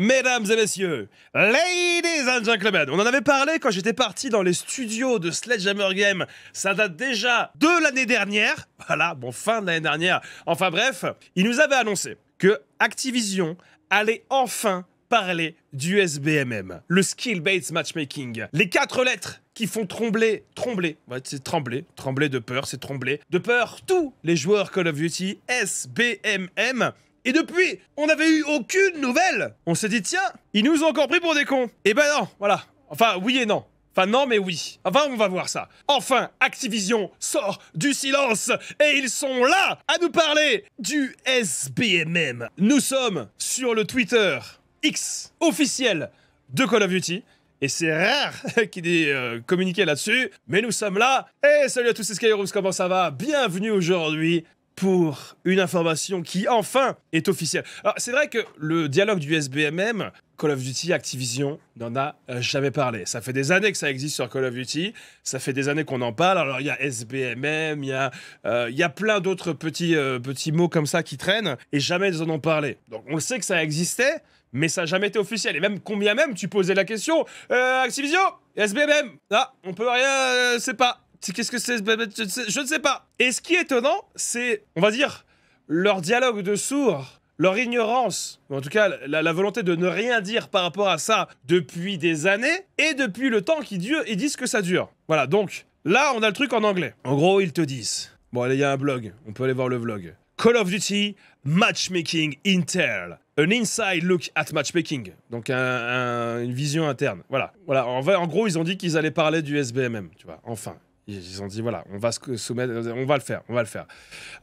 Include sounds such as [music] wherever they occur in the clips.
Mesdames et messieurs, ladies and gentlemen, on en avait parlé quand j'étais parti dans les studios de Sledgehammer Game. Ça date déjà de l'année dernière. Voilà, bon, fin de l'année dernière. Enfin bref, il nous avait annoncé que Activision allait enfin parler du SBMM, le skill-based matchmaking. Les quatre lettres qui font trembler, trembler, ouais, c'est trembler, trembler de peur, c'est trembler de peur tous les joueurs Call of Duty SBMM et depuis, on n'avait eu aucune nouvelle On s'est dit, tiens, ils nous ont encore pris pour des cons Et eh ben non, voilà. Enfin, oui et non. Enfin, non, mais oui. Enfin, on va voir ça. Enfin, Activision sort du silence et ils sont là à nous parler du SBMM. Nous sommes sur le Twitter X officiel de Call of Duty. Et c'est rare [laughs] qu'il ait euh, communiqué là-dessus, mais nous sommes là. Et eh, salut à tous, c'est Skyrooms, comment ça va Bienvenue aujourd'hui pour une information qui enfin est officielle. Alors c'est vrai que le dialogue du SBMM, Call of Duty, Activision n'en a euh, jamais parlé. Ça fait des années que ça existe sur Call of Duty, ça fait des années qu'on en parle. Alors il y a SBMM, il y, a, euh, Il y a plein d'autres petits, euh, petits mots comme ça qui traînent et jamais ils en ont parlé. Donc on le sait que ça existait, mais ça n'a jamais été officiel. Et même combien même tu posais la question, Activision, SBMM, là ah, on peut rien, c'est pas qu'est-ce que c'est Je ne sais pas. Et ce qui est étonnant, c'est, on va dire, leur dialogue de sourds, leur ignorance, ou en tout cas la, volonté de ne rien dire par rapport à ça depuis des années, et depuis le temps qu'ils ils disent que ça dure. Voilà, donc là on a le truc en anglais. En gros, ils te disent. Bon, allez, il y a un blog, on peut aller voir le vlog. Call of Duty Matchmaking Intel. An inside look at matchmaking. Donc une vision interne. Voilà. voilà. En, en gros, ils ont dit qu'ils allaient parler du SBMM, tu vois. Enfin. Ils ont dit voilà, on va se soumettre, on va le faire, on va le faire.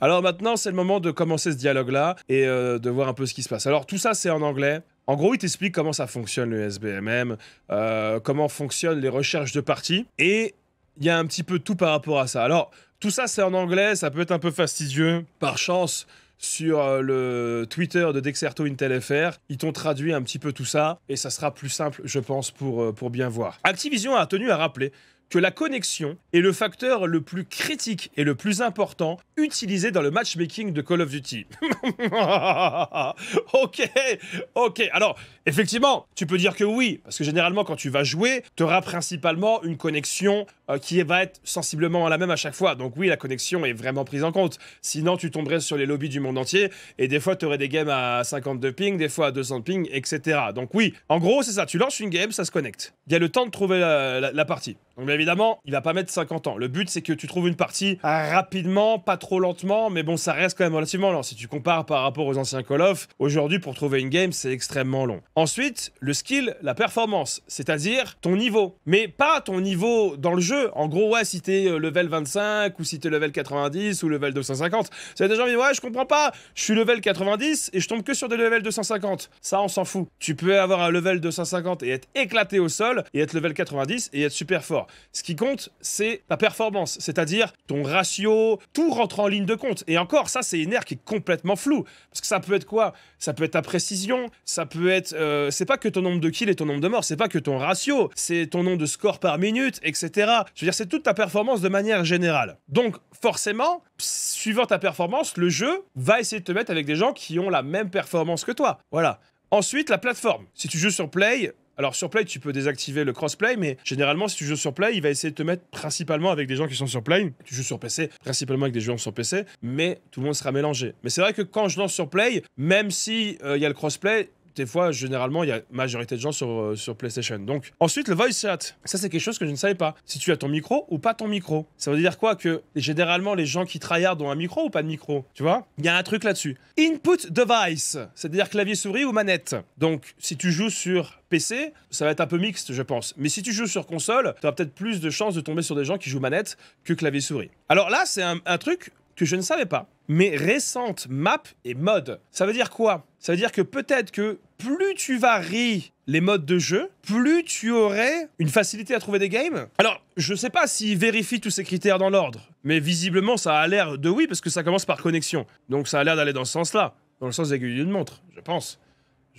Alors maintenant, c'est le moment de commencer ce dialogue-là et euh, de voir un peu ce qui se passe. Alors tout ça, c'est en anglais. En gros, il t'explique comment ça fonctionne le SBMM, euh, comment fonctionnent les recherches de parties. et il y a un petit peu tout par rapport à ça. Alors tout ça, c'est en anglais, ça peut être un peu fastidieux. Par chance, sur euh, le Twitter de Dexerto FR, Ils t'ont traduit un petit peu tout ça et ça sera plus simple, je pense, pour, pour bien voir. Activision a tenu à rappeler que la connexion est le facteur le plus critique et le plus important utilisé dans le matchmaking de Call of Duty. [laughs] ok, ok. Alors, Effectivement, tu peux dire que oui, parce que généralement quand tu vas jouer, tu auras principalement une connexion euh, qui va être sensiblement la même à chaque fois. Donc oui, la connexion est vraiment prise en compte. Sinon, tu tomberais sur les lobbies du monde entier et des fois, tu aurais des games à 52 ping, des fois à 200 ping, etc. Donc oui, en gros, c'est ça. Tu lances une game, ça se connecte. Il y a le temps de trouver la, partie. Donc bien évidemment, il va pas mettre 50 ans. Le but, c'est que tu trouves une partie rapidement, pas trop lentement, mais bon, ça reste quand même relativement long. Si tu compares par rapport aux anciens Call of, aujourd'hui, pour trouver une game, c'est extrêmement long. Ensuite, le skill, la performance, c'est-à-dire ton niveau. Mais pas ton niveau dans le jeu. En gros, ouais, si t'es euh, level 25 ou si t'es level 90 ou level 250. C'est des gens qui disent, ouais, je comprends pas, je suis level 90 et je tombe que sur des levels 250. Ça, on s'en fout. Tu peux avoir un level 250 et être éclaté au sol et être level 90 et être super fort. Ce qui compte, c'est ta performance, c'est-à-dire ton ratio, tout rentre en ligne de compte. Et encore, ça, c'est une aire qui est complètement floue. Parce que ça peut être quoi Ça peut être ta précision, ça peut être... Euh, euh, c'est pas que ton nombre de kills et ton nombre de morts, c'est pas que ton ratio, c'est ton nombre de scores par minute, etc. Je veux dire, c'est toute ta performance de manière générale. Donc, forcément, suivant ta performance, le jeu va essayer de te mettre avec des gens qui ont la même performance que toi. Voilà. Ensuite, la plateforme. Si tu joues sur Play, alors sur Play, tu peux désactiver le crossplay, mais généralement, si tu joues sur Play, il va essayer de te mettre principalement avec des gens qui sont sur Play. Tu joues sur PC, principalement avec des joueurs sur PC, mais tout le monde sera mélangé. Mais c'est vrai que quand je lance sur Play, même si euh, il y a le crossplay, des fois, généralement, il y a majorité de gens sur, euh, sur PlayStation. Donc, ensuite, le voice chat. Ça, c'est quelque chose que je ne savais pas. Si tu as ton micro ou pas ton micro. Ça veut dire quoi Que généralement, les gens qui tryhardent ont un micro ou pas de micro. Tu vois Il y a un truc là-dessus. Input device, c'est-à-dire clavier souris ou manette. Donc, si tu joues sur PC, ça va être un peu mixte, je pense. Mais si tu joues sur console, tu as peut-être plus de chances de tomber sur des gens qui jouent manette que clavier souris. Alors là, c'est un, un truc que je ne savais pas mais récente map et mode. Ça veut dire quoi Ça veut dire que peut-être que plus tu varies les modes de jeu, plus tu aurais une facilité à trouver des games. Alors, je sais pas s'ils vérifient tous ces critères dans l'ordre, mais visiblement ça a l'air de oui, parce que ça commence par connexion. Donc ça a l'air d'aller dans ce sens-là, dans le sens d'aiguille d'une montre, je pense.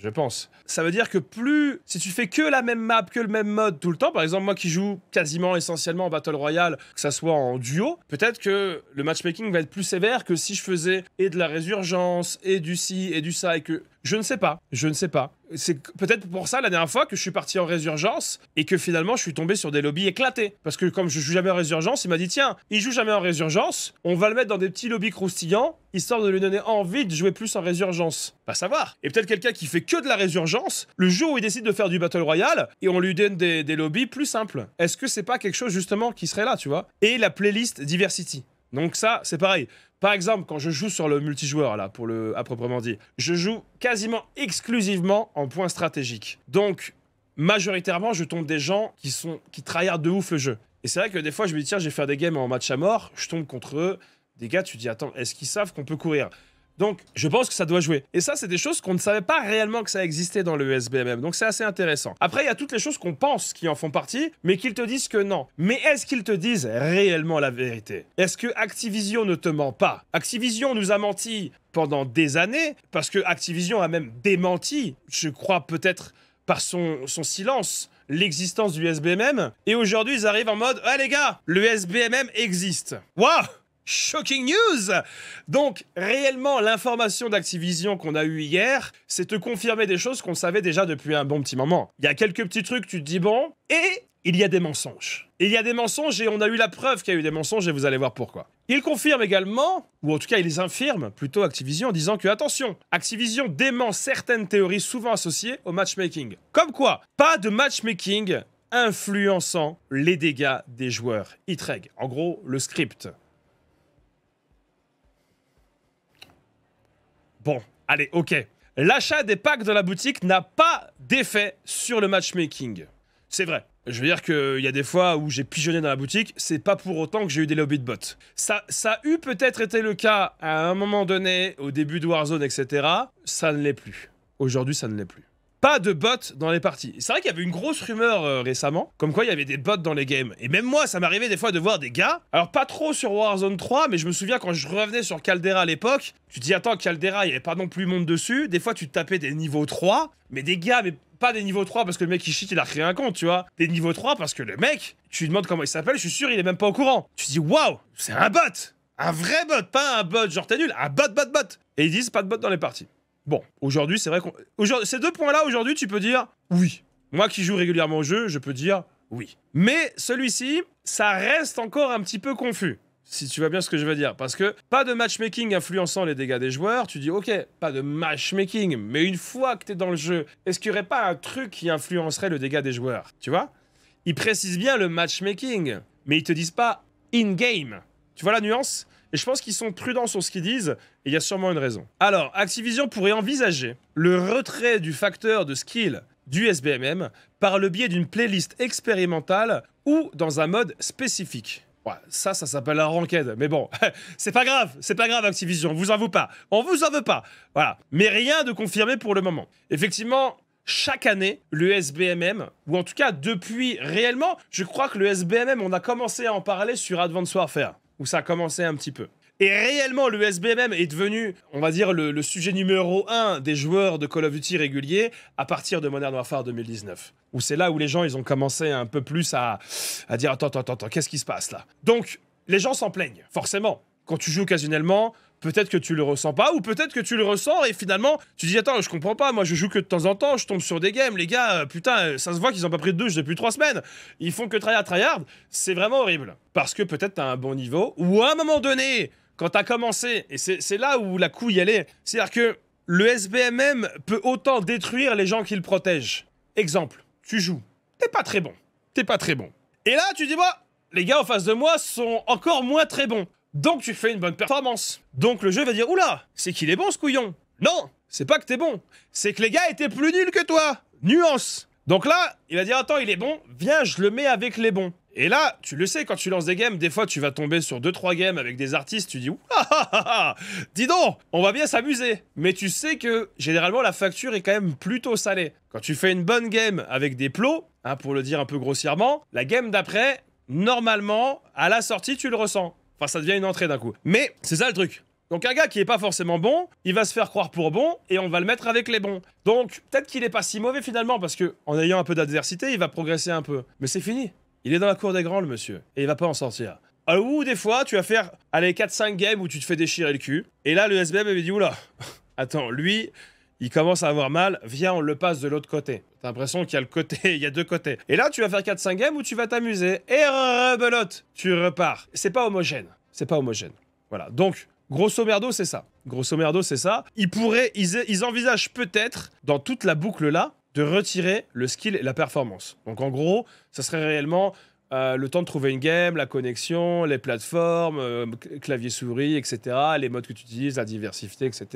Je pense. Ça veut dire que plus, si tu fais que la même map, que le même mode tout le temps, par exemple moi qui joue quasiment essentiellement en Battle Royale, que ça soit en duo, peut-être que le matchmaking va être plus sévère que si je faisais et de la résurgence, et du ci, et du ça, et que je ne sais pas, je ne sais pas. C'est peut-être pour ça la dernière fois que je suis parti en résurgence et que finalement je suis tombé sur des lobbies éclatés. Parce que comme je joue jamais en résurgence, il m'a dit tiens, il joue jamais en résurgence, on va le mettre dans des petits lobbies croustillants histoire de lui donner envie de jouer plus en résurgence. Pas savoir. Et peut-être quelqu'un qui fait que de la résurgence, le jour où il décide de faire du Battle Royale, et on lui donne des, des lobbies plus simples. Est-ce que c'est pas quelque chose justement qui serait là, tu vois Et la playlist Diversity. Donc ça, c'est pareil. Par exemple, quand je joue sur le multijoueur, là, pour le, à proprement dit, je joue quasiment exclusivement en points stratégiques. Donc, majoritairement, je tombe des gens qui sont qui tryhardent de ouf le jeu. Et c'est vrai que des fois, je me dis, tiens, je vais faire des games en match à mort, je tombe contre eux. Des gars, tu dis, attends, est-ce qu'ils savent qu'on peut courir donc, je pense que ça doit jouer. Et ça, c'est des choses qu'on ne savait pas réellement que ça existait dans le SBMM. Donc, c'est assez intéressant. Après, il y a toutes les choses qu'on pense qui en font partie, mais qu'ils te disent que non. Mais est-ce qu'ils te disent réellement la vérité Est-ce que Activision ne te ment pas Activision nous a menti pendant des années, parce que Activision a même démenti, je crois peut-être par son, silence, l'existence du SBMM. Et aujourd'hui, ils arrivent en mode Ah les gars, le SBMM existe. Waouh Shocking news Donc, réellement, l'information d'Activision qu'on a eue hier, c'est te confirmer des choses qu'on savait déjà depuis un bon petit moment. Il y a quelques petits trucs, tu te dis bon, et il y a des mensonges. Il y a des mensonges et on a eu la preuve qu'il y a eu des mensonges et vous allez voir pourquoi. Il confirme également, ou en tout cas il les infirme, plutôt Activision, en disant que, attention, Activision dément certaines théories souvent associées au matchmaking. Comme quoi, pas de matchmaking influençant les dégâts des joueurs. Itreg, en gros, le script. Bon, allez, ok. L'achat des packs de la boutique n'a pas d'effet sur le matchmaking. C'est vrai. Je veux dire qu'il y a des fois où j'ai pigeonné dans la boutique, c'est pas pour autant que j'ai eu des lobbies de bots. Ça, ça a eu peut-être été le cas à un moment donné, au début de Warzone, etc. Ça ne l'est plus. Aujourd'hui, ça ne l'est plus pas de bots dans les parties. C'est vrai qu'il y avait une grosse rumeur euh, récemment, comme quoi il y avait des bots dans les games. Et même moi, ça m'arrivait des fois de voir des gars, alors pas trop sur Warzone 3, mais je me souviens quand je revenais sur Caldera à l'époque, tu dis attends, Caldera, il n'y avait pas non plus monde dessus. Des fois, tu tapais des niveaux 3, mais des gars, mais pas des niveaux 3 parce que le mec il shit, il a créé un compte, tu vois. Des niveaux 3 parce que le mec, tu lui demandes comment il s'appelle, je suis sûr, il est même pas au courant. Tu te dis waouh, c'est un bot un vrai bot, pas un bot genre t'es nul, un bot, bot, bot. Et ils disent pas de bot dans les parties. Bon, aujourd'hui, c'est vrai qu'on... Ces deux points-là, aujourd'hui, tu peux dire oui. Moi qui joue régulièrement au jeu, je peux dire oui. Mais celui-ci, ça reste encore un petit peu confus. Si tu vois bien ce que je veux dire. Parce que pas de matchmaking influençant les dégâts des joueurs. Tu dis, ok, pas de matchmaking. Mais une fois que t'es dans le jeu, est-ce qu'il n'y aurait pas un truc qui influencerait le dégât des joueurs Tu vois Ils précisent bien le matchmaking. Mais ils te disent pas in-game. Tu vois la nuance et je pense qu'ils sont prudents sur ce qu'ils disent, et il y a sûrement une raison. Alors, Activision pourrait envisager le retrait du facteur de skill du SBMM par le biais d'une playlist expérimentale ou dans un mode spécifique. Ouais, ça, ça s'appelle la ranked. Mais bon, [laughs] c'est pas grave, c'est pas grave Activision, on vous en veut pas. On vous en veut pas. Voilà. Mais rien de confirmé pour le moment. Effectivement, chaque année, le SBMM, ou en tout cas depuis réellement, je crois que le SBMM, on a commencé à en parler sur Advanced Warfare où ça a commencé un petit peu. Et réellement, le est devenu, on va dire, le, sujet numéro un des joueurs de Call of Duty réguliers à partir de Modern Warfare 2019. Où c'est là où les gens, ils ont commencé un peu plus à, à dire, attends, attends, attends, qu'est-ce qui se passe là Donc, les gens s'en plaignent, forcément quand tu joues occasionnellement, peut-être que tu le ressens pas, ou peut-être que tu le ressens et finalement tu dis attends je comprends pas, moi je joue que de temps en temps, je tombe sur des games, les gars, euh, putain euh, ça se voit qu'ils ont pas pris de douche depuis trois semaines, ils font que tryhard tryhard, c'est vraiment horrible. Parce que peut-être t'as un bon niveau, ou à un moment donné, quand t'as commencé, et c'est là où la couille elle est, c'est-à-dire que le SBMM peut autant détruire les gens qu'il protège. Exemple, tu joues, t'es pas très bon, t'es pas très bon. Et là tu dis bah les gars en face de moi sont encore moins très bons. Donc tu fais une bonne performance. Donc le jeu va dire Oula, c'est qu'il est bon ce couillon. Non, c'est pas que t'es bon, c'est que les gars étaient plus nuls que toi. Nuance. Donc là, il va dire Attends, il est bon, viens, je le mets avec les bons. Et là, tu le sais, quand tu lances des games, des fois tu vas tomber sur 2-3 games avec des artistes, tu dis Ouh, ah, ah, ah, ah, Dis donc, on va bien s'amuser. Mais tu sais que généralement la facture est quand même plutôt salée. Quand tu fais une bonne game avec des plots, hein, pour le dire un peu grossièrement, la game d'après, normalement, à la sortie, tu le ressens. Enfin, ça devient une entrée d'un coup. Mais c'est ça le truc. Donc un gars qui est pas forcément bon, il va se faire croire pour bon et on va le mettre avec les bons. Donc peut-être qu'il est pas si mauvais finalement parce que en ayant un peu d'adversité, il va progresser un peu. Mais c'est fini. Il est dans la cour des grands le monsieur et il va pas en sortir. Ah, ou des fois, tu vas faire aller 4 5 games où tu te fais déchirer le cul et là le SBM il dit oula. [laughs] Attends, lui il commence à avoir mal, viens, on le passe de l'autre côté. T'as l'impression qu'il y a le côté, [laughs] il y a deux côtés. Et là, tu vas faire 4-5 games ou tu vas t'amuser. Et rebelote, tu repars. C'est pas homogène. C'est pas homogène. Voilà. Donc, grosso merdo, c'est ça. Grosso merdo, c'est ça. Ils pourraient, ils envisagent peut-être, dans toute la boucle là, de retirer le skill et la performance. Donc en gros, ça serait réellement euh, le temps de trouver une game, la connexion, les plateformes, euh, clavier-souris, etc., les modes que tu utilises, la diversité, etc.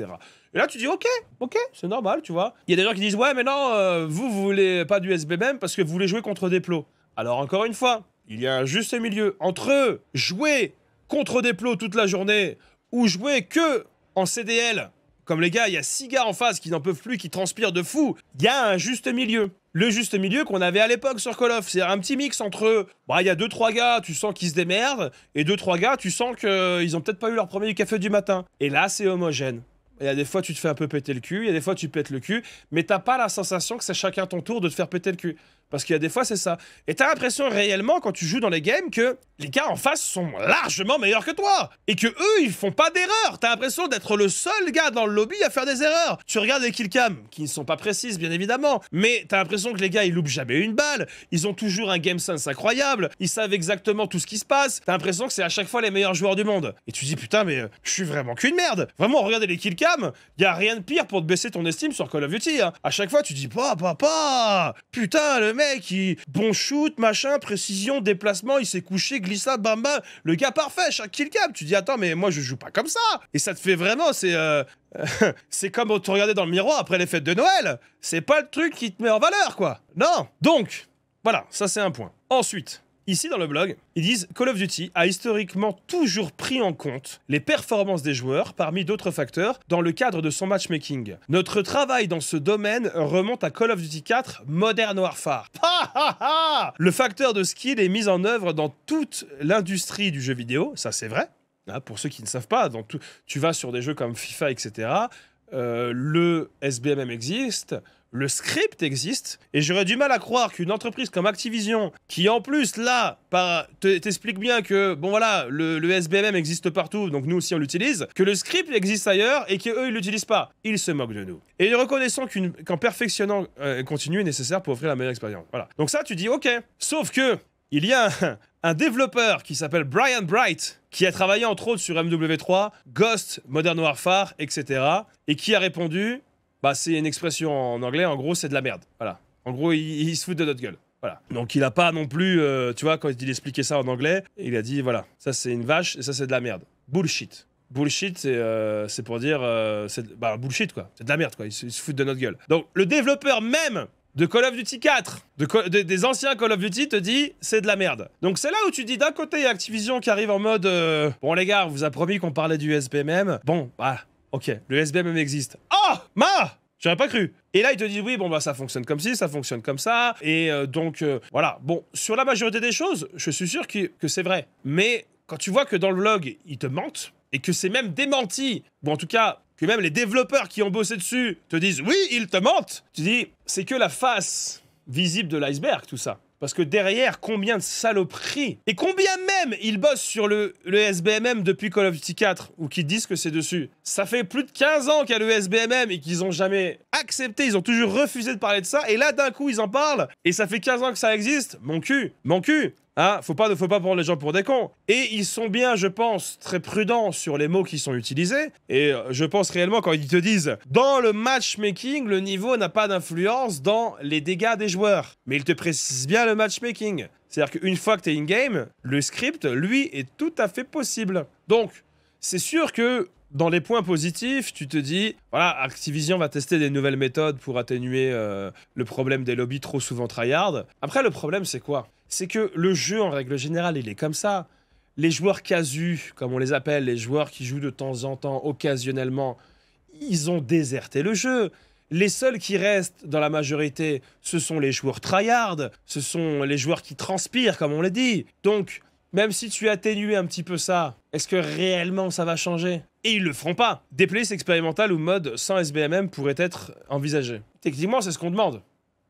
Et là, tu dis, ok, ok, c'est normal, tu vois. Il y a des gens qui disent, ouais, mais non, euh, vous, vous voulez pas d'USB même parce que vous voulez jouer contre des plots. Alors, encore une fois, il y a un juste milieu entre jouer contre des plots toute la journée ou jouer que en CDL comme les gars, il y a six gars en face qui n'en peuvent plus, qui transpirent de fou. Il y a un juste milieu. Le juste milieu qu'on avait à l'époque sur Call of, c'est un petit mix entre bah il y a deux trois gars, tu sens qu'ils se démerdent et deux trois gars, tu sens qu'ils n'ont ont peut-être pas eu leur premier café du matin. Et là, c'est homogène. Il y a des fois, tu te fais un peu péter le cul, il y a des fois, tu pètes le cul, mais t'as pas la sensation que c'est chacun ton tour de te faire péter le cul. Parce qu'il y a des fois, c'est ça. Et t'as l'impression réellement, quand tu joues dans les games, que les gars en face sont largement meilleurs que toi. Et que eux, ils font pas d'erreurs. T'as l'impression d'être le seul gars dans le lobby à faire des erreurs. Tu regardes les killcams, qui ne sont pas précises, bien évidemment. Mais t'as l'impression que les gars, ils loupent jamais une balle. Ils ont toujours un game sense incroyable. Ils savent exactement tout ce qui se passe. T'as l'impression que c'est à chaque fois les meilleurs joueurs du monde. Et tu te dis, putain, mais euh, je suis vraiment qu'une merde. Vraiment, regardez les killcams. Y a rien de pire pour te baisser ton estime sur Call of Duty. Hein. À chaque fois, tu dis, papa, bah, bah, papa, bah. putain, le mec, il... bon shoot, machin, précision, déplacement, il s'est couché, glissade, bam bam. Le gars parfait, chaque kill cap. Tu dis, attends, mais moi je joue pas comme ça. Et ça te fait vraiment, c'est. Euh, [laughs] c'est comme te regarder dans le miroir après les fêtes de Noël. C'est pas le truc qui te met en valeur, quoi. Non. Donc, voilà, ça c'est un point. Ensuite, Ici, dans le blog, ils disent Call of Duty a historiquement toujours pris en compte les performances des joueurs parmi d'autres facteurs dans le cadre de son matchmaking. Notre travail dans ce domaine remonte à Call of Duty 4 Modern Warfare. [laughs] le facteur de skill est mis en œuvre dans toute l'industrie du jeu vidéo, ça c'est vrai. Hein, pour ceux qui ne savent pas, dans tout, tu vas sur des jeux comme FIFA, etc. Euh, le SBMM existe, le script existe, et j'aurais du mal à croire qu'une entreprise comme Activision, qui en plus là, t'explique bien que, bon voilà, le, le SBMM existe partout, donc nous aussi on l'utilise, que le script existe ailleurs et qu'eux ils l'utilisent pas. Ils se moquent de nous. Et reconnaissons qu'en perfectionnant euh, continu est nécessaire pour offrir la meilleure expérience. Voilà. Donc ça tu dis ok. Sauf que, il y a un développeur qui s'appelle Brian Bright, qui a travaillé entre autres sur MW3, Ghost, Modern Warfare, etc. Et qui a répondu bah, c'est une expression en anglais, en gros, c'est de la merde. Voilà. En gros, il, se fout de notre gueule. Voilà. Donc il a pas non plus, euh, tu vois, quand il expliquait ça en anglais, il a dit voilà, ça c'est une vache et ça c'est de la merde. Bullshit. Bullshit, c'est euh, pour dire. Euh, c'est bah, bullshit, quoi. C'est de la merde, quoi. Ils se, foutent de notre gueule. Donc le développeur même de Call of Duty 4, de, des anciens Call of Duty, te dit c'est de la merde. Donc c'est là où tu dis d'un côté, Activision qui arrive en mode bon les gars, on vous a promis qu'on parlait du SPMM. Bon, bah Ok, le SBMM existe. Ah Ma J'aurais pas cru. Et là, il te dit oui, bon bah ça fonctionne comme ci, ça fonctionne comme ça. Et euh, donc euh, voilà. Bon, sur la majorité des choses, je suis sûr que, c'est vrai. Mais quand tu vois que dans le vlog, il te mentent et que c'est même démenti, ou en tout cas que même les développeurs qui ont bossé dessus te disent oui, ils te mentent. Tu dis c'est que la face visible de l'iceberg, tout ça. Parce que derrière, combien de saloperies Et combien même ils bossent sur le, SBMM depuis Call of Duty 4 ou qui disent que c'est dessus Ça fait plus de 15 ans qu'il y a le SBMM et qu'ils ont jamais accepté, ils ont toujours refusé de parler de ça, et là d'un coup ils en parlent, et ça fait 15 ans que ça existe, mon cul, mon cul Ah, faut pas, faut pas prendre les gens pour des cons. Et ils sont bien, je pense, très prudents sur les mots qui sont utilisés. Et euh, je pense réellement quand ils te disent dans le matchmaking, le niveau n'a pas d'influence dans les dégâts des joueurs. Mais ils te précisent bien le matchmaking. C'est-à-dire qu'une fois que t'es in-game, le script, lui, est tout à fait possible. Donc, c'est sûr que dans les points positifs, tu te dis, voilà, Activision va tester des nouvelles méthodes pour atténuer euh, le problème des lobbies trop souvent tryhard. Après, le problème, c'est quoi C'est que le jeu, en règle générale, il est comme ça. Les joueurs casus, comme on les appelle, les joueurs qui jouent de temps en temps, occasionnellement, ils ont déserté le jeu. Les seuls qui restent dans la majorité, ce sont les joueurs tryhard, ce sont les joueurs qui transpirent, comme on les dit. Donc, même si tu atténues un petit peu ça, est-ce que réellement ça va changer et ils le feront pas. Des playlists expérimentales ou mode sans SBMM pourraient être envisagées. Techniquement, c'est ce qu'on demande.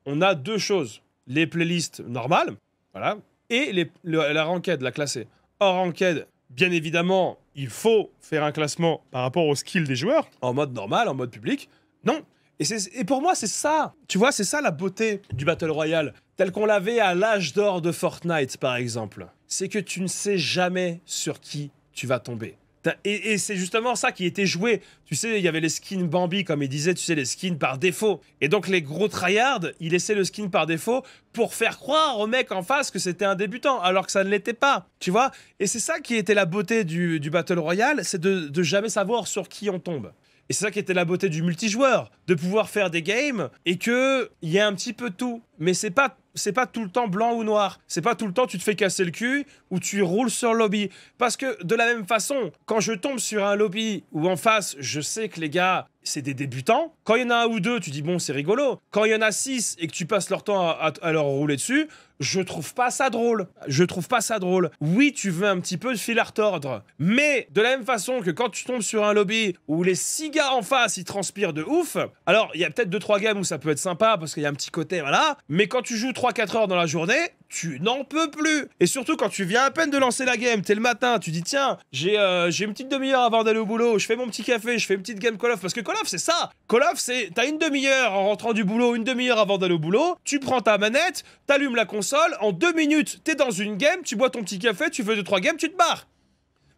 On a deux choses. Les playlists normales, voilà, et les, la ranked, la classée. Hors ranked, bien évidemment, il faut faire un classement par rapport au skill des joueurs, en mode normal, en mode public. Non. Et, et pour moi, c'est ça. Tu vois, c'est ça la beauté du Battle Royale, tel qu'on l'avait à l'âge d'or de Fortnite, par exemple. C'est que tu ne sais jamais sur qui tu vas tomber. Et, c'est justement ça qui était joué. Tu sais, il y avait les skins Bambi, comme il disait, tu sais, les skins par défaut. Et donc, les gros tryhards, ils laissaient le skin par défaut pour faire croire au mec en face que c'était un débutant, alors que ça ne l'était pas. Tu vois Et c'est ça qui était la beauté du, Battle Royale, c'est de, de jamais savoir sur qui on tombe. Et c'est ça qui était la beauté du multijoueur, de pouvoir faire des games et que il y a un petit peu tout. Mais c'est pas c'est pas tout le temps blanc ou noir. C'est pas tout le temps tu te fais casser le cul ou tu roules sur le lobby. Parce que de la même façon, quand je tombe sur un lobby ou en face, je sais que les gars, c'est des débutants. Quand il y en a un ou deux, tu dis bon, c'est rigolo. Quand il y en a six et que tu passes leur temps à, leur rouler dessus, je trouve pas ça drôle. Je trouve pas ça drôle. Oui, tu veux un petit peu de fil à retordre. Mais de la même façon que quand tu tombes sur un lobby où les six gars en face, ils transpirent de ouf, alors il y a peut-être deux, trois games où ça peut être sympa parce qu'il y a un petit côté, voilà. Mais quand tu joues trois, quatre heures dans la journée, tu n'en peux plus. Et surtout quand tu viens à peine de lancer la game, t'es le matin, tu dis tiens, euh, j'ai une petite demi-heure avant d'aller au boulot, je fais mon petit café, je fais une petite game Call of, parce que Call of c'est ça. Call of c'est, t'as une demi-heure en rentrant du boulot, une demi-heure avant d'aller au boulot, tu prends ta manette, t'allumes la console, en deux minutes, t'es dans une game, tu bois ton petit café, tu fais deux, trois games, tu te barres.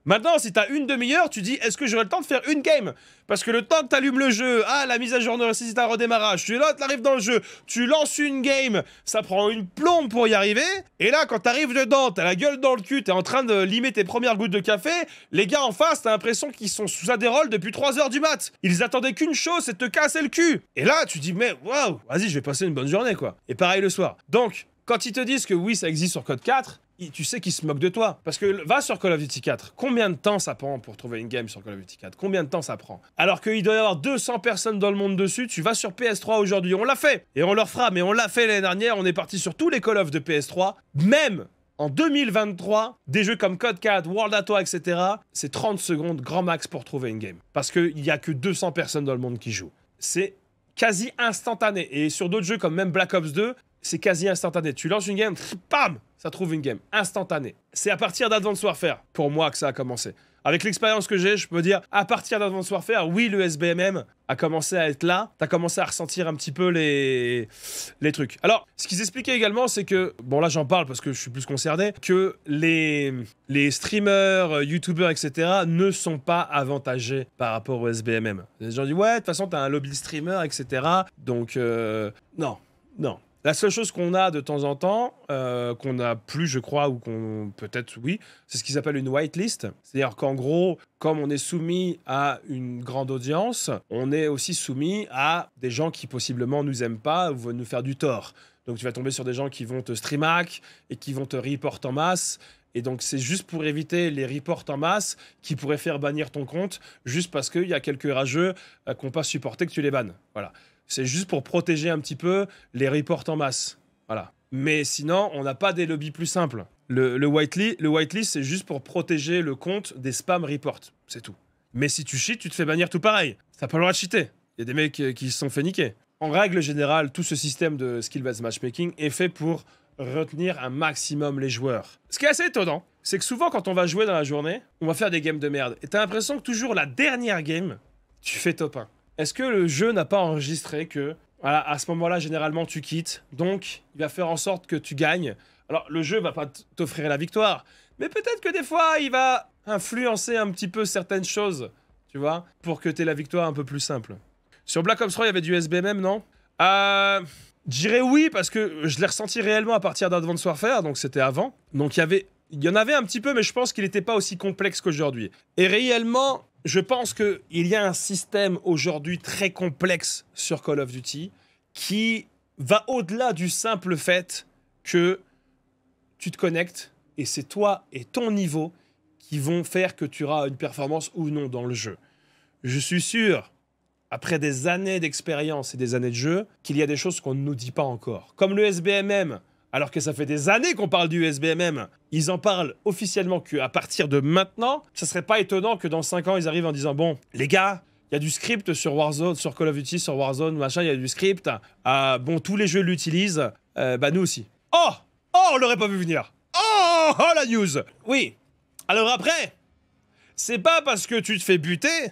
Maintenant, si t'as une demi-heure, tu dis est-ce que j'aurai le temps de faire une game Parce que le temps que t'allumes le jeu, ah la mise à jour ne nécessite un redémarrage, tu es l'autre t'arrives dans le jeu, tu lances une game, ça prend une plombe pour y arriver, et là quand t'arrives dedans, t'as la gueule dans le cul, t'es en train de limer tes premières gouttes de café, les gars en face, t'as l'impression qu'ils sont sous dérolle depuis 3 heures du mat. Ils attendaient qu'une chose, c'est de te casser le cul. Et là, tu dis mais waouh, vas-y, je vais passer une bonne journée quoi. Et pareil le soir. Donc, quand ils te disent que oui, ça existe sur Code 4, tu sais qu'ils se moque de toi. Parce que va sur Call of Duty 4, combien de temps ça prend pour trouver une game sur Call of Duty 4 Combien de temps ça prend Alors qu'il doit y avoir 200 personnes dans le monde dessus, tu vas sur PS3 aujourd'hui, on l'a fait Et on leur fera, mais on l'a fait l'année dernière, on est parti sur tous les Call of de PS3, même en 2023, des jeux comme Code 4, World at War, etc., c'est 30 secondes grand max pour trouver une game. Parce qu'il n'y a que 200 personnes dans le monde qui jouent. C'est quasi instantané. Et sur d'autres jeux comme même Black Ops 2, c'est quasi instantané. Tu lances une game, pam, ça trouve une game, instantané. C'est à partir soir Warfare, pour moi, que ça a commencé. Avec l'expérience que j'ai, je peux dire, à partir d'Advance Warfare, oui, le SBMM a commencé à être là, t'as commencé à ressentir un petit peu les, les trucs. Alors, ce qu'ils expliquaient également, c'est que, bon là j'en parle parce que je suis plus concerné, que les, les streamers, euh, youtubeurs, etc. ne sont pas avantagés par rapport au SBMM. Les gens disent, ouais, de toute façon, t'as un lobby streamer, etc. Donc, euh, non, non, la seule chose qu'on a de temps en temps, euh, qu'on n'a plus, je crois, ou qu'on peut-être oui, c'est ce qu'ils appellent une whitelist. C'est-à-dire qu'en gros, comme on est soumis à une grande audience, on est aussi soumis à des gens qui possiblement nous aiment pas ou veulent nous faire du tort. Donc tu vas tomber sur des gens qui vont te streamhack et qui vont te report en masse. Et donc c'est juste pour éviter les reports en masse qui pourraient faire bannir ton compte juste parce qu'il y a quelques rageux euh, qu'on pas supporté que tu les bannes. Voilà. C'est juste pour protéger un petit peu les reports en masse. Voilà. Mais sinon, on n'a pas des lobbies plus simples. Le, le whitelist, le c'est juste pour protéger le compte des spam reports. C'est tout. Mais si tu cheats, tu te fais bannir tout pareil. T'as pas le droit de cheater. Il y a des mecs euh, qui se sont fait niquer. En règle générale, tout ce système de skill-based matchmaking est fait pour retenir un maximum les joueurs. Ce qui est assez étonnant, c'est que souvent quand on va jouer dans la journée, on va faire des games de merde. Et t'as l'impression que toujours la dernière game, tu fais top 1. Est-ce que le jeu n'a pas enregistré que, voilà, à ce moment-là, généralement, tu quittes, donc il va faire en sorte que tu gagnes. Alors, le jeu va pas t'offrir la victoire, mais peut-être que des fois, il va influencer un petit peu certaines choses, tu vois, pour que tu aies la victoire un peu plus simple. Sur Black Ops 3, il y avait du SBMM, non Euh... J'irais oui, parce que je l'ai ressenti réellement à partir d'Advanced Warfare, donc c'était avant. Donc il y avait... Il y en avait un petit peu, mais je pense qu'il n'était pas aussi complexe qu'aujourd'hui. Et réellement, je pense qu'il y a un système aujourd'hui très complexe sur Call of Duty qui va au-delà du simple fait que tu te connectes et c'est toi et ton niveau qui vont faire que tu auras une performance ou non dans le jeu. Je suis sûr, après des années d'expérience et des années de jeu, qu'il y a des choses qu'on ne nous dit pas encore. Comme le SBMM, alors que ça fait des années qu'on parle du SBMM. Ils en parlent officiellement qu'à partir de maintenant. Ça serait pas étonnant que dans 5 ans, ils arrivent en disant Bon, les gars, il y a du script sur Warzone, sur Call of Duty, sur Warzone, machin, il y a du script. Ah, bon, tous les jeux l'utilisent, euh, bah nous aussi. Oh Oh, on l'aurait pas vu venir Oh Oh, la news Oui Alors après, c'est pas parce que tu te fais buter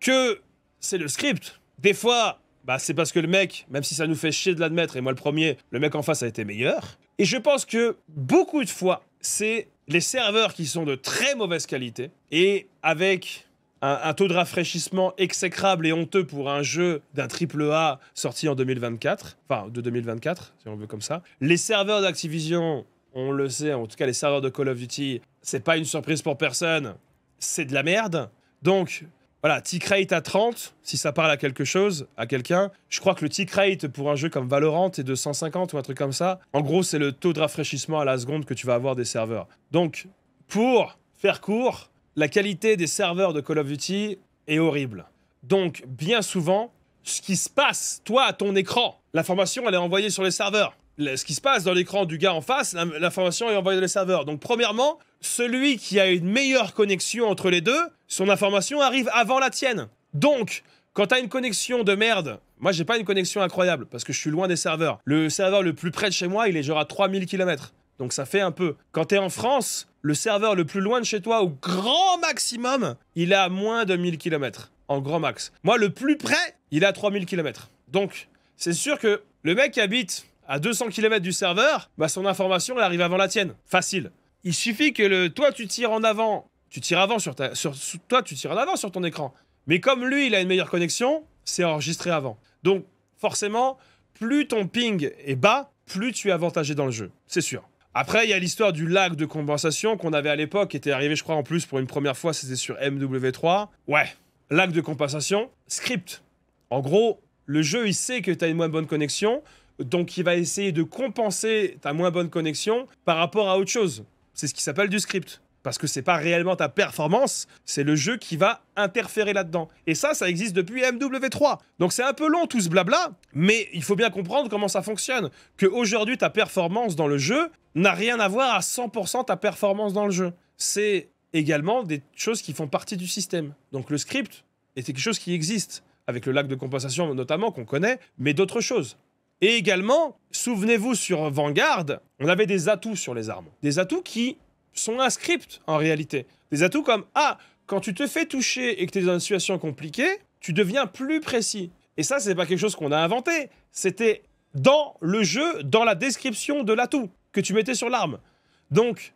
que c'est le script. Des fois, bah, c'est parce que le mec, même si ça nous fait chier de l'admettre, et moi le premier, le mec en face a été meilleur. Et je pense que beaucoup de fois, c'est les serveurs qui sont de très mauvaise qualité et avec un, taux de rafraîchissement exécrable et honteux pour un jeu d'un triple A sorti en 2024, enfin de 2024, si on veut comme ça. Les serveurs d'Activision, on le sait, en tout cas les serveurs de Call of Duty, c'est pas une surprise pour personne, c'est de la merde. Donc, voilà, tick rate à 30, si ça parle à quelque chose, à quelqu'un, je crois que le tick rate pour un jeu comme Valorant est de 150 ou un truc comme ça. En gros, c'est le taux de rafraîchissement à la seconde que tu vas avoir des serveurs. Donc, pour faire court, la qualité des serveurs de Call of Duty est horrible. Donc, bien souvent, ce qui se passe, toi, à ton écran, l'information, elle est envoyée sur les serveurs ce qui se passe dans l'écran du gars en face, l'information est envoyée dans le serveur. Donc premièrement, celui qui a une meilleure connexion entre les deux, son information arrive avant la tienne. Donc, quand t'as une connexion de merde, moi j'ai pas une connexion incroyable parce que je suis loin des serveurs. Le serveur le plus près de chez moi, il est genre à 3000 km. Donc ça fait un peu. Quand t'es en France, le serveur le plus loin de chez toi, au grand maximum, il est à moins de 1000 km. En grand max. Moi, le plus près, il est à 3000 km. Donc, c'est sûr que le mec qui habite à 200 km du serveur, bah son information elle arrive avant la tienne. Facile. Il suffit que le, toi tu tires en avant, tu tires avant sur ta, sur, toi tu tires en avant sur ton écran. Mais comme lui il a une meilleure connexion, c'est enregistré avant. Donc forcément, plus ton ping est bas, plus tu es avantagé dans le jeu. C'est sûr. Après, il y a l'histoire du lag de compensation qu'on avait à l'époque, qui était arrivé, je crois, en plus pour une première fois, c'était sur MW3. Ouais, lag de compensation, script. En gros, le jeu, il sait que tu as une moins bonne connexion donc il va essayer de compenser ta moins bonne connexion par rapport à autre chose. C'est ce qui s'appelle du script. Parce que c'est pas réellement ta performance, c'est le jeu qui va interférer là-dedans. Et ça, ça existe depuis MW3. Donc c'est un peu long tout ce blabla, mais il faut bien comprendre comment ça fonctionne. Que aujourd'hui ta performance dans le jeu n'a rien à voir à 100% ta performance dans le jeu. C'est également des choses qui font partie du système. Donc le script est quelque chose qui existe, avec le lac de compensation notamment qu'on connaît, mais d'autres choses. Et également, souvenez-vous sur Vanguard, on avait des atouts sur les armes. Des atouts qui sont inscrits en réalité. Des atouts comme Ah, quand tu te fais toucher et que tu es dans une situation compliquée, tu deviens plus précis. Et ça, c'est pas quelque chose qu'on a inventé. C'était dans le jeu, dans la description de l'atout que tu mettais sur l'arme. Donc,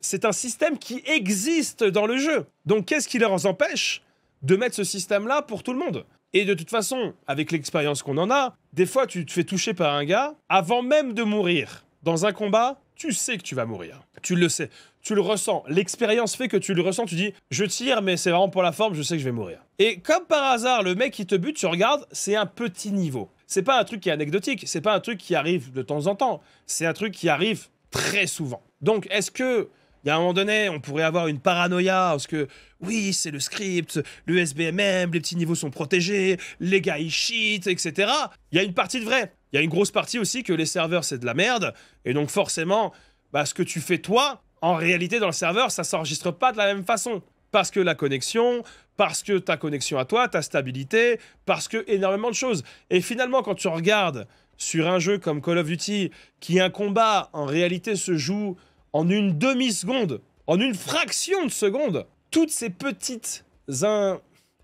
c'est un système qui existe dans le jeu. Donc, qu'est-ce qui leur empêche de mettre ce système-là pour tout le monde et de toute façon, avec l'expérience qu'on en a, des fois tu te fais toucher par un gars avant même de mourir. Dans un combat, tu sais que tu vas mourir. Tu le sais. Tu le ressens. L'expérience fait que tu le ressens. Tu dis, je tire, mais c'est vraiment pour la forme, je sais que je vais mourir. Et comme par hasard, le mec qui te bute, tu regardes, c'est un petit niveau. C'est pas un truc qui est anecdotique. C'est pas un truc qui arrive de temps en temps. C'est un truc qui arrive très souvent. Donc, est-ce que il y a un moment donné, on pourrait avoir une paranoïa parce que oui, c'est le script, le SBMM, les petits niveaux sont protégés, les gars ils cheat, etc. Il y a une partie de vrai. Il y a une grosse partie aussi que les serveurs c'est de la merde. Et donc forcément, bah, ce que tu fais toi, en réalité dans le serveur, ça s'enregistre pas de la même façon. Parce que la connexion, parce que ta connexion à toi, ta stabilité, parce que énormément de choses. Et finalement, quand tu regardes sur un jeu comme Call of Duty, qui un combat en réalité se joue en une demi-seconde, en une fraction de seconde, toutes ces petites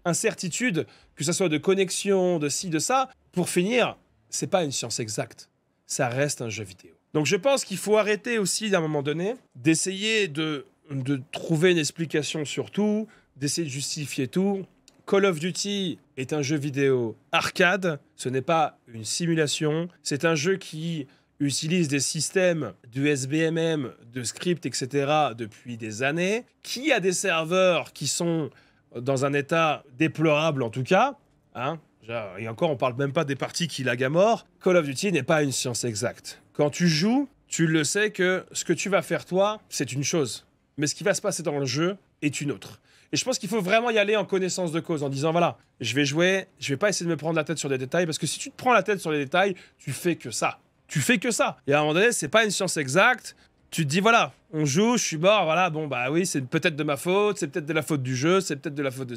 incertitudes, que ce soit de connexion, de ci, de ça, pour finir, c'est pas une science exacte. Ça reste un jeu vidéo. Donc je pense qu'il faut arrêter aussi, d'un moment donné, d'essayer de trouver une explication sur tout, d'essayer de justifier tout. Call of Duty est un jeu vidéo arcade, ce n'est pas une simulation, c'est un jeu qui utilise des systèmes de SBMM, de script, etc. depuis des années, qui a des serveurs qui sont dans un état déplorable en tout cas, hein et encore on parle même pas des parties qui lag à mort, Call of Duty n'est pas une science exacte. Quand tu joues, tu le sais que ce que tu vas faire toi, c'est une chose, mais ce qui va se passer dans le jeu est une autre. Et je pense qu'il faut vraiment y aller en connaissance de cause, en disant voilà, je vais jouer, je vais pas essayer de me prendre la tête sur des détails, parce que si tu te prends la tête sur les détails, tu fais que ça tu fais que ça. Et à un moment donné, c'est pas une science exacte. Tu te dis, voilà, on joue, je suis mort, voilà, bon, bah oui, c'est peut-être de ma faute, c'est peut-être de la faute du jeu, c'est peut-être de la faute de...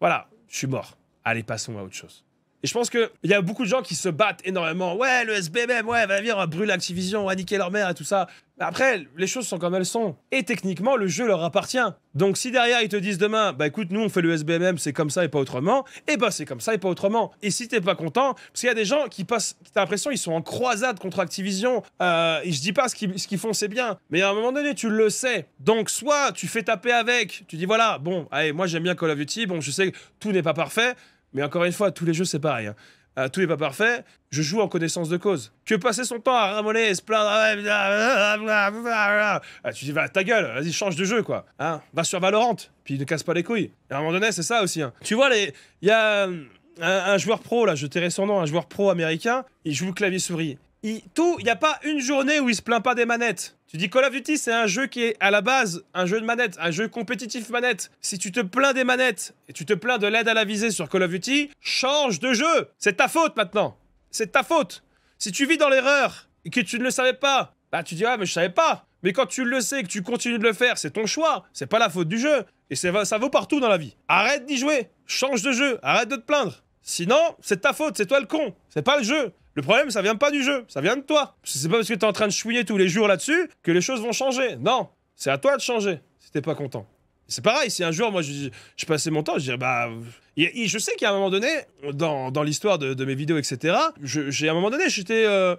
Voilà, je suis mort. Allez, passons à autre chose. Et je pense qu'il y a beaucoup de gens qui se battent énormément. Ouais, le SBM, ouais, va venir, on brûle Activision, on va niquer leur mère et tout ça. Après, les choses sont comme elles sont. Et techniquement, le jeu leur appartient. Donc si derrière, ils te disent demain, bah écoute, nous, on fait le SBMM, c'est comme ça et pas autrement, et eh bah ben, c'est comme ça et pas autrement. Et si t'es pas content, parce qu'il y a des gens qui passent, t'as l'impression, ils sont en croisade contre Activision, euh, et je dis pas ce qu'ils font, c'est bien, mais à un moment donné, tu le sais. Donc soit tu fais taper avec, tu dis voilà, bon, allez, moi j'aime bien Call of Duty, bon, je sais que tout n'est pas parfait, mais encore une fois, tous les jeux, c'est pareil. Hein. Euh, tout n'est pas parfait, je joue en connaissance de cause. Que passer son temps à ramoller et se plaindre. tu dis, va ta gueule, vas-y, change de jeu, quoi. Hein va sur Valorant, puis ne casse pas les couilles. Et à un moment donné, c'est ça aussi. Hein. Tu vois, il y a. Euh, un, joueur pro, là, je tairai son nom, un joueur pro américain, il joue clavier-souris. Il, tout, n'y a pas une journée où il se plaint pas des manettes. Tu dis Call of Duty, c'est un jeu qui est à la base un jeu de manettes, un jeu compétitif manette. Si tu te plains des manettes et tu te plains de l'aide à la visée sur Call of Duty, change de jeu. C'est ta faute maintenant. C'est ta faute. Si tu vis dans l'erreur et que tu ne le savais pas, bah tu dis ah mais je savais pas. Mais quand tu le sais et que tu continues de le faire, c'est ton choix. C'est pas la faute du jeu. Et ça vaut partout dans la vie. Arrête d'y jouer. Change de jeu. Arrête de te plaindre. Sinon, c'est ta faute. C'est toi le con. C'est pas le jeu. Le problème, ça vient pas du jeu, ça vient de toi. C'est pas parce que t'es en train de chouiner tous les jours là-dessus que les choses vont changer. Non, c'est à toi de changer si t'es pas content. C'est pareil, si un jour, moi, je, je, passais mon temps, je dirais, bah. je sais qu'à un moment donné, dans, l'histoire de, mes vidéos, etc., j'ai à un moment donné, j'étais euh,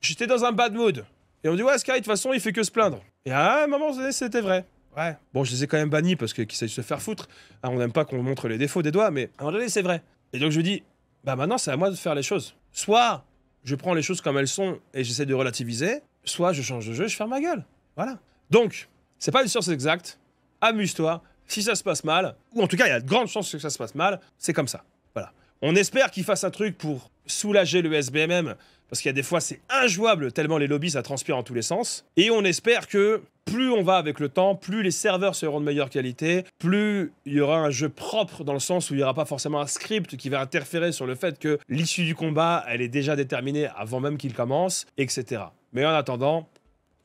j'étais dans un bad mood. Et on me dit, ouais, Sky, de toute façon, il fait que se plaindre. Et à un moment donné, c'était vrai. Ouais. Bon, je les ai quand même bannis parce qu'ils qu se faire foutre. Hein, on n'aime pas qu'on montre les défauts des doigts, mais à un moment donné, c'est vrai. Et donc, je dis, bah maintenant, c'est à moi de faire les choses. Soit je prends les choses comme elles sont et j'essaie de relativiser, soit je change de jeu je ferme ma gueule. Voilà. Donc, c'est pas une science exacte. Amuse-toi. Si ça se passe mal, ou en tout cas, il y a de grandes chances que ça se passe mal, c'est comme ça. Voilà. On espère qu'il fasse un truc pour soulager le SBMM parce qu'il y a des fois c'est injouable tellement les lobbies ça transpire en tous les sens. Et on espère que plus on va avec le temps, plus les serveurs seront de meilleure qualité, plus il y aura un jeu propre dans le sens où il n'y aura pas forcément un script qui va interférer sur le fait que l'issue du combat elle est déjà déterminée avant même qu'il commence, etc. Mais en attendant,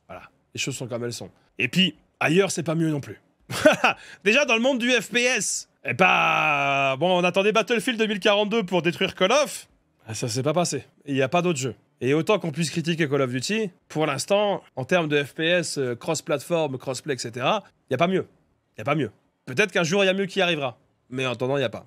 voilà, les choses sont comme elles sont. Et puis ailleurs c'est pas mieux non plus. [laughs] déjà dans le monde du FPS, eh bah, ben, bon, on attendait Battlefield 2042 pour détruire Call of. Ah, ça s'est pas passé. Il n'y a pas d'autre jeu. Et autant qu'on puisse critiquer Call of Duty, pour l'instant, en termes de FPS, euh, cross-platform, cross-play, etc., il n'y a pas mieux. Il n'y a pas mieux. Peut-être qu'un jour, il y a mieux qui arrivera. Mais en attendant, il n'y a pas.